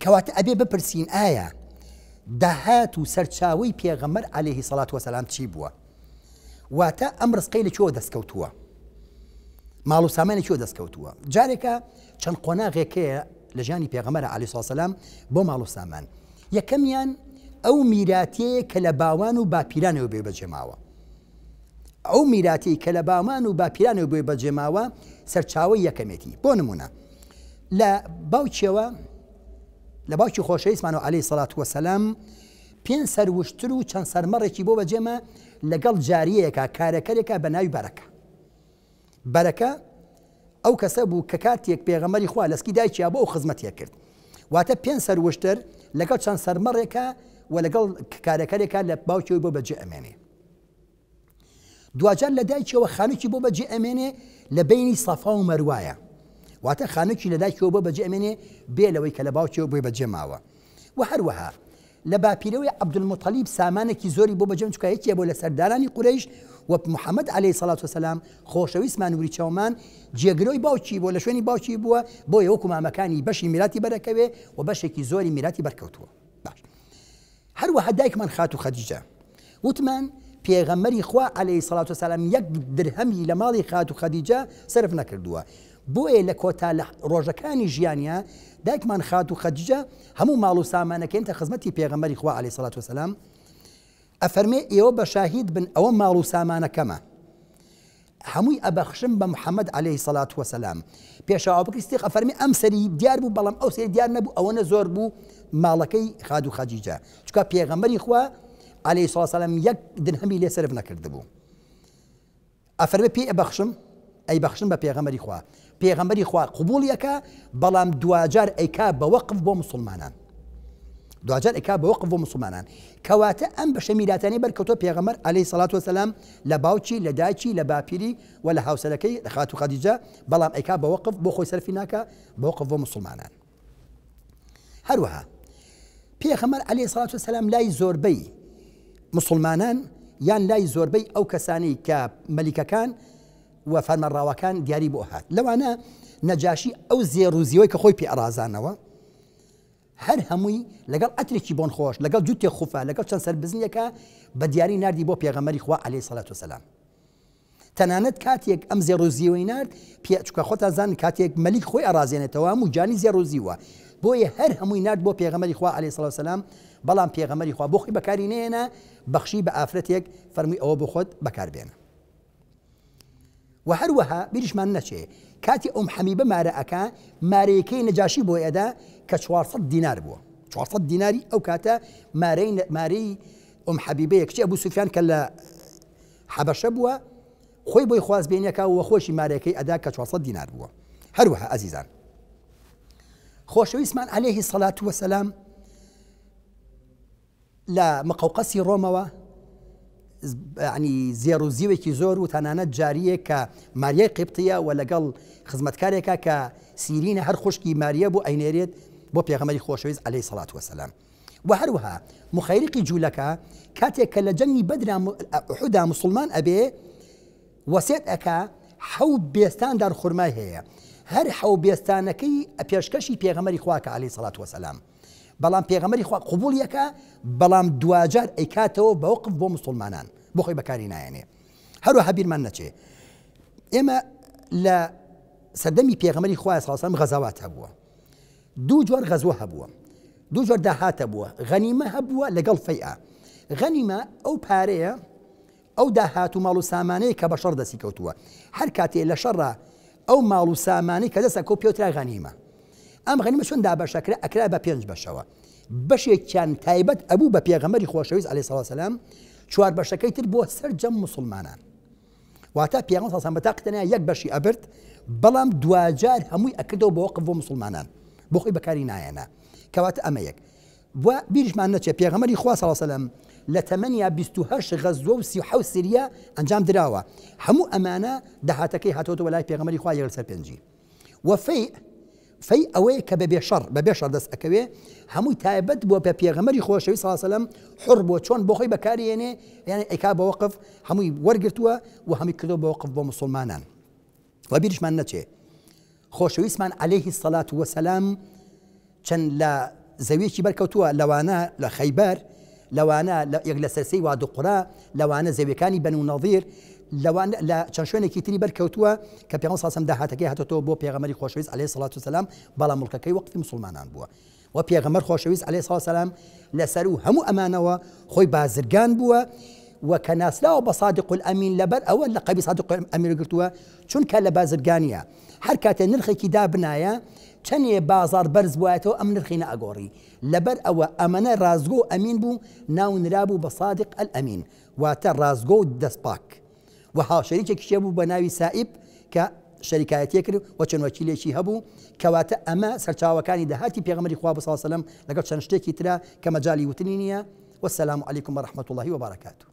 کەواتە ئەبێ بپرسین ئایا داهات و سەرچاوی پێغەمەر عليهەیهی سەڵات وەسەسلام چی بووە واتە ئەم ڕستقی لە چۆ دەستکەوتووە ماڵ و سامانە چۆ دەستکەوتووە جارێکە چەند قۆناغێکەیە لە ژانی پێغەمەرە علی ساسەسلام بۆ ماڵ و سامان یەکەمیان ئەو میراتەیە کە لە باوان و باپیرانەوە بێ بەجێماوە ئەو میراتی کە لە بامان و باپیرانەوە بێ بەجێماوە سەرچاوی یەکەمێتی بۆ نمونە لە باوچەوە لە باوکی خۆشەویستمان و علی سەلات وەسەلام پێنج سەروشتر و چەند سەرمەڕێکی بۆ بەجێمە لەگەڵ جاریەکە کارەکەرێکە بە ناوی بەرەکە بەرەکە ئەو کەسە بوو کە کاتێک پێغەمەری خوا لەسکی دایکیا بۆ ئەو خزمەتە کرد واتە پێنج سەروشتر لەگەڵ چەند سەرمەڕێکە و لەگەڵ کارەکەرێکە لە باوکیەوەی بۆ بەجێ ئەمێنێ دوجار لە دایکەوە خانوکی بۆ بەجێ ئەمێنێ لە بینی سەفا و مەروایە واتە خانکی لەدایکەوە بە بەجێمێنێ بێ لەوەی کە لە باوکەوە بۆی بەجێماوە و هەروەها لە باپیرەوەی عبدمەتەلیب سامانێکی زۆری بۆ بەجەم چکایەکیە بۆ لە سەردارانی قورەیش و محەممەد عليه سلاات وسلام خۆشەویستمان وری چاومان جێگرۆی باوکی بۆ لە شوێنی باوکی بووە بۆ یەوەکو مامەکانی بەشی میراتی بەرەکەوێ و بەشێکی زۆری میراتی بەرکەوتووە باش هەروەها دایکمان خات و خەجیجە وتمان پێغەمەری خوا عليه سلاات وسلام یەک درهەمی لە ماڵی خات و خەدیجە سرف نەکردووە بۆیە لە کۆتا لە ڕۆژەکانی ژیانیا دایکمان خات و خەججە هەموو ماڵ و سامانەکەین تە خزمەتی پێغەمەری خوا علی سڵات وسلام ئەفەرمێ ئێوە بە شاهید بن ئەوە ماڵ و سامانەکەمە هەمووی ئەبەخشم بە محەممەد عليه سڵات وسلام پێشاو بکرستیق ئەفەرمی ئەم سەری دیار بوو بەڵام ئەو سری دیار نەبوو ئەوەنە زۆر بوو ماڵەکەی خاد و خەجیجە چکە پێغەمەری خوا عليه سلام یەک دن هەمی لێ سرف نەکردبوو ئەفەرمە پێ ئەبەخشم ئەی بەخشم بە پێغەمەری خوا پێغەمبەری خوا قوبولیەکە بەڵام دوجار ئەیکا بە وەقف بۆ مسلمانان دوجار ئەیکا بە وەقف بۆ مسلمانان کەواتە ئەم بەشە میراتانی بەرکەوتۆ پێغەمەر ئەلی سەلات وسلام لە باوچی لە داچی لە باپیری و لە هاوسەرەکەی دەخات و خەدیجە بەڵام ئەیکا بە وەقف بۆ خۆی سەرفی ناکە بە وەقف بۆ مسلمانان هەروەها پێغەمەر ئەلی سەلات وسلام لای زۆربەی مسلمانان یان لای زۆربەی ئەو کەسانی کە مەلیکەکان و فەرمەڕاوەکان دیاری بۆ هات لەوانە نەجاشی ئەو زێڕوزیەوەی کە خۆی پێئرازانەوە هەر هەمووی لەگەڵ ئەترێکی بۆن خۆش لەگەڵ جووتێ خوفە لەگەڵ چەند سەر بزنیەکە بە دیاری نردی بۆ پێغەمەری خوا عليه سەلات وسلام تەنانەت کاتێک ئەم زێڕۆزیەوەی نرد پێچکە خۆتا زان کاتێک مەلیک خۆی ئەرازێنێتەوە و جانی زێڕۆزیوە بۆیە هەر هەمووی نرد بۆ پێغەمەری خوا عليه سلا وسلام بەڵام پێغەمەری خوا بۆخی بەکاری نێنە بەخشی بە ئافرەتێک فەرمووی ئەوە بۆ خۆت بەکاربێنە وهروها بيرش من نشي كاتي أم حميبة مارا أكا ماريكي نجاشي بو إدا كشوار صد دينار بو شوار صد ديناري أو كاتا ماري ماري أم حبيبة كشي أبو سفيان كلا حبشة بو خوي بو يخواز بيني كا وخوشي ماريكي أدا كشوار صد دينار بو هروها أزيزان خوشو اسمان عليه الصلاة والسلام لا مقوقسي روما عنی زێر و زیوێکی زۆر و تەنانەت جاریە کە ماریە قیبتە و لەگەڵ خزمەتکارێکە کە سیرینە هەر خوشکی ماریە بۆ ئەینێرێت بۆ پێغەمەری خۆشەویست ئەلەی سەڵات وەسەلام و هەروها مخەریقی جوولەکە کاتێک کە لە جەنگی بەدراحدا مسلمان ئەبێ وەسێت ئەکا حەو بێستان دار خورمای هەیە هەر حەو بێستانەکەی پێشکەشی پێغەمەری خواکە علی سەڵات وەسەلام بەڵام پێغەمەری خوا قوبول یەکە بەڵام دوجار ئەیکاتەوە بەوقف بۆ مسلمانان بۆ خۆی بەکاری نایەنێ هەروە هەبیرمان نەچێ ئێمە لە سەردەمی پێغەمەری خوای ساسم غەزاوات هەبووە دوو جۆر غەزوە هەبووە دوو جۆر داهاتە بووە غەنیمە هەبووە لەگەڵ فەیئە غەنیمە ئەو پارەیە ئەو داهات و ماڵ و سامانەیە کە بە شەڕ دەسی کەوتووە هەر کاتێ لە شەڕە ئەو ماڵ و سامانی کە دەسە کۆ پێوترا غەنیمە ئەم غەنیمە چۆن دابەشەکرا ئەکرا بە پێنج بەشەوە بەشێکیان تایبەت ئەبوو بە پێغەمەری خۆشەویست علی سەسلام چوار بەشەکەی تر بۆ سەر جەم مسلمانان واتە پیان ساسان بەتاقتەنە یەک بەشی ئەبرد بەڵام دوجار هەمووی ئەکردەوە بۆوەق بۆ مسلمانان بۆ خۆی بەکاری نایەنە کەواتە ئەمە یەک بیرشمان نەچێ پێغەمەری خوا سەسلام لە تەمەنیا 28 غەزوە و سیح سریە ئەنجام دراوە هەموو ئەمانە داهاتەکەی هاتۆتە وەلای پێغەمەری خوا یەر سەر پێنجی وەفەی فەی ئەوەیە کە بەبێ شەڕ بەبێ شەر دەست ئەەکەوێ هەمووی تایبەت بۆ پێ پێغەمەری خۆشەوی ساسەلم حڕ بۆ چۆن بۆ خۆی بەکارێنێ یعنی ئەیک بە وقف هەمووی وەرگتووە و هەمی کردو بە وقف بۆ مسلمانان و بیرشمان نەچێ خۆشەویستمان عليهەیهی سەلات وەسەسلام چەند لە زەویەکی بەرکەوتووە لەوانە لە خەیبەر لەوانە یەک لە سەرسی وادوقرا لەوانە زەویەکانی بن و نەظیر لوان لا چەند شوێنێکی تری بەرکەوتووە کە پێ ساسم داهاتەکەی هاتەوە بۆ پێغەمەری خۆشەویست عليه سڵات وسلام بەڵام مڵکەکەی وەختی مسلمانان بووە و پێغەمەر خۆشەویست عليه ساسەسلام لەسەر و هەموو ئەمانەوە خۆی بازرگان بووە وەکە لا بە صادق ئەمین لەبەر ئەوە لە قەبی صادق ئەمیر گرتووە چونکە لە بازرگانیە هەر کاتێ نرخێکی دابنایە چەندێ بازار برز بوایەتەوە ام نرخینە ئەگۆڕی لەبەر ئەوە ئەمەە ڕازگۆ ئەمین بوو ناونرابوو بە صادق ئەل ئەمین واتە ڕازگۆ و و هاوشەریکێکی شێبوو بە ناوی سائب کە شەریکایەتە کرد و چەندوەچیلێکی هەبوو کەواتە ئەمە سەرچاوەکانی داهاتی پێغمەری خوا بسا سەلم لەگەڵ چەند شتێکی ترا کە مەجای وتنی نییە وەسەسلام علیکم ڕحمت اللهی وبارکاتو.